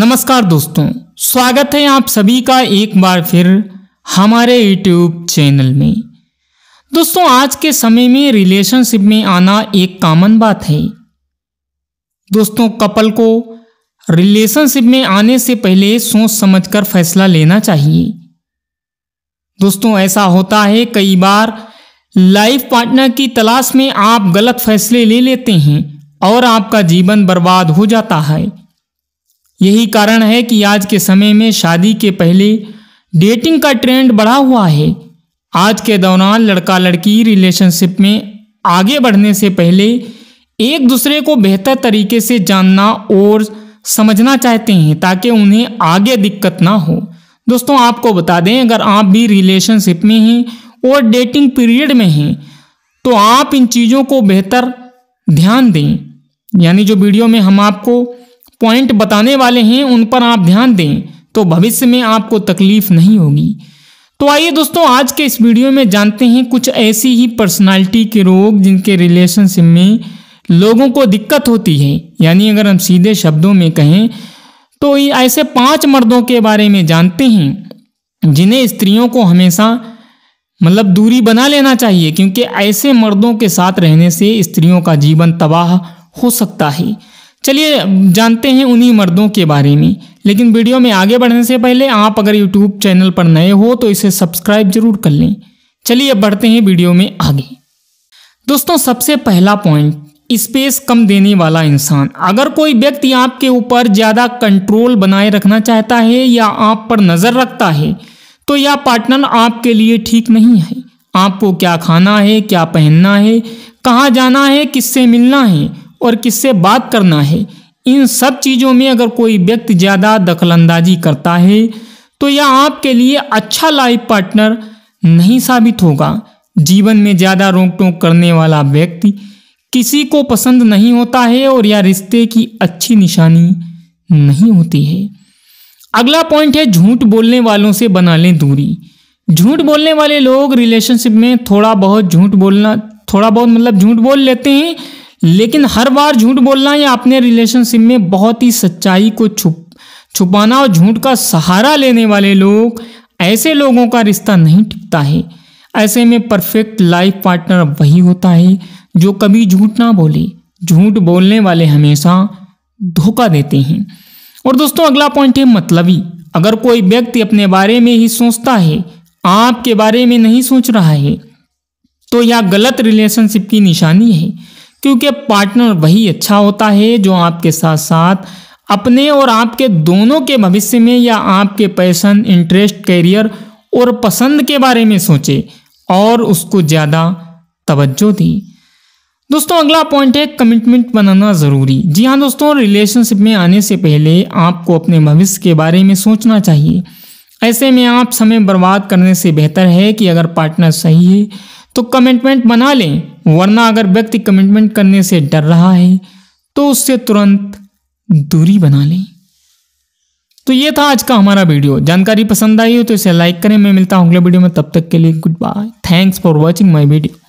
नमस्कार दोस्तों स्वागत है आप सभी का एक बार फिर हमारे यूट्यूब चैनल में दोस्तों आज के समय में रिलेशनशिप में आना एक कॉमन बात है दोस्तों कपल को रिलेशनशिप में आने से पहले सोच समझकर फैसला लेना चाहिए दोस्तों ऐसा होता है कई बार लाइफ पार्टनर की तलाश में आप गलत फैसले ले लेते हैं और आपका जीवन बर्बाद हो जाता है यही कारण है कि आज के समय में शादी के पहले डेटिंग का ट्रेंड बढ़ा हुआ है आज के दौरान लड़का लड़की रिलेशनशिप में आगे बढ़ने से पहले एक दूसरे को बेहतर तरीके से जानना और समझना चाहते हैं ताकि उन्हें आगे दिक्कत ना हो दोस्तों आपको बता दें अगर आप भी रिलेशनशिप में हैं और डेटिंग पीरियड में हैं तो आप इन चीज़ों को बेहतर ध्यान दें यानी जो वीडियो में हम आपको पॉइंट बताने वाले हैं उन पर आप ध्यान दें तो भविष्य में आपको तकलीफ नहीं होगी तो आइए दोस्तों आज के इस वीडियो में जानते हैं कुछ ऐसी ही पर्सनालिटी के रोग जिनके रिलेशनशिप में लोगों को दिक्कत होती है यानी अगर हम सीधे शब्दों में कहें तो ऐसे पांच मर्दों के बारे में जानते हैं जिन्हें स्त्रियों को हमेशा मतलब दूरी बना लेना चाहिए क्योंकि ऐसे मर्दों के साथ रहने से स्त्रियों का जीवन तबाह हो सकता है चलिए जानते हैं उन्हीं मर्दों के बारे में लेकिन वीडियो में आगे बढ़ने से पहले आप अगर यूट्यूब चैनल पर नए हो तो इसे सब्सक्राइब जरूर कर लें चलिए बढ़ते हैं वीडियो में आगे दोस्तों सबसे पहला पॉइंट स्पेस कम देने वाला इंसान अगर कोई व्यक्ति आपके ऊपर ज़्यादा कंट्रोल बनाए रखना चाहता है या आप पर नज़र रखता है तो यह पार्टनर आपके लिए ठीक नहीं है आपको क्या खाना है क्या पहनना है कहाँ जाना है किससे मिलना है और किससे बात करना है इन सब चीज़ों में अगर कोई व्यक्ति ज़्यादा दखलंदाजी करता है तो यह आपके लिए अच्छा लाइफ पार्टनर नहीं साबित होगा जीवन में ज़्यादा रोक टोक करने वाला व्यक्ति किसी को पसंद नहीं होता है और यह रिश्ते की अच्छी निशानी नहीं होती है अगला पॉइंट है झूठ बोलने वालों से बना लें दूरी झूठ बोलने वाले लोग रिलेशनशिप में थोड़ा बहुत झूठ बोलना थोड़ा बहुत मतलब झूठ बोल लेते हैं लेकिन हर बार झूठ बोलना या अपने रिलेशनशिप में बहुत ही सच्चाई को छुप छुपाना और झूठ का सहारा लेने वाले लोग ऐसे लोगों का रिश्ता नहीं टिकता है ऐसे में परफेक्ट लाइफ पार्टनर वही होता है जो कभी झूठ ना बोले झूठ बोलने वाले हमेशा धोखा देते हैं और दोस्तों अगला पॉइंट है मतलबी अगर कोई व्यक्ति अपने बारे में ही सोचता है आपके बारे में नहीं सोच रहा है तो यह गलत रिलेशनशिप की निशानी है क्योंकि पार्टनर वही अच्छा होता है जो आपके साथ साथ अपने और आपके दोनों के भविष्य में या आपके पैसन इंटरेस्ट करियर और पसंद के बारे में सोचे और उसको ज़्यादा तवज्जो दी दोस्तों अगला पॉइंट है कमिटमेंट बनाना ज़रूरी जी हाँ दोस्तों रिलेशनशिप में आने से पहले आपको अपने भविष्य के बारे में सोचना चाहिए ऐसे में आप समय बर्बाद करने से बेहतर है कि अगर पार्टनर सही है तो कमिटमेंट बना लें वरना अगर व्यक्ति कमिटमेंट करने से डर रहा है तो उससे तुरंत दूरी बना लें तो ये था आज का हमारा वीडियो जानकारी पसंद आई हो तो इसे लाइक करें मैं मिलता हूँ अगले वीडियो में तब तक के लिए goodbye thanks for watching my video